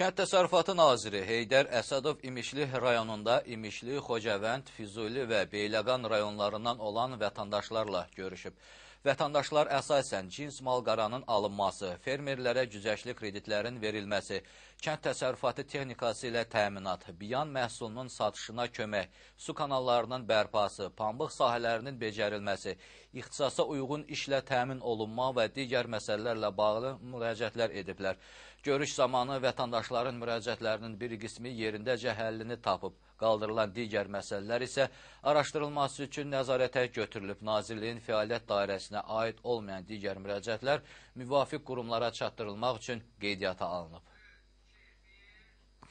Kənd təsərrüfatı naziri Heydər Əsədov İmişli rayonunda İmişli, Xocavənd, Füzuli və Beyləqan rayonlarından olan vətəndaşlarla görüşüb. Vətəndaşlar əsasən cins mal qaranın alınması, fermerlərə güzəşli kreditlərin verilməsi, kənd təsərrüfatı texnikası ilə təminat, biyan məhsulunun satışına kömək, su kanallarının bərpası, pambıq sahələrinin becərilməsi, ixtisasa uyğun işlə təmin olunma və digər məsələlərlə bağlı müraciətlər ediblər. Görüş zamanı vətəndaşlar vətəndaşların müraciətlərinin bir qismi yerindəcə həllini tapıb. Qaldırılan digər məsələlər isə araşdırılması üçün nəzarətə götürülüb. Nazirliyin fəaliyyət dairəsinə aid olmayan digər müraciətlər müvafiq qurumlara çatdırılmaq üçün qeydiyyata alınıb.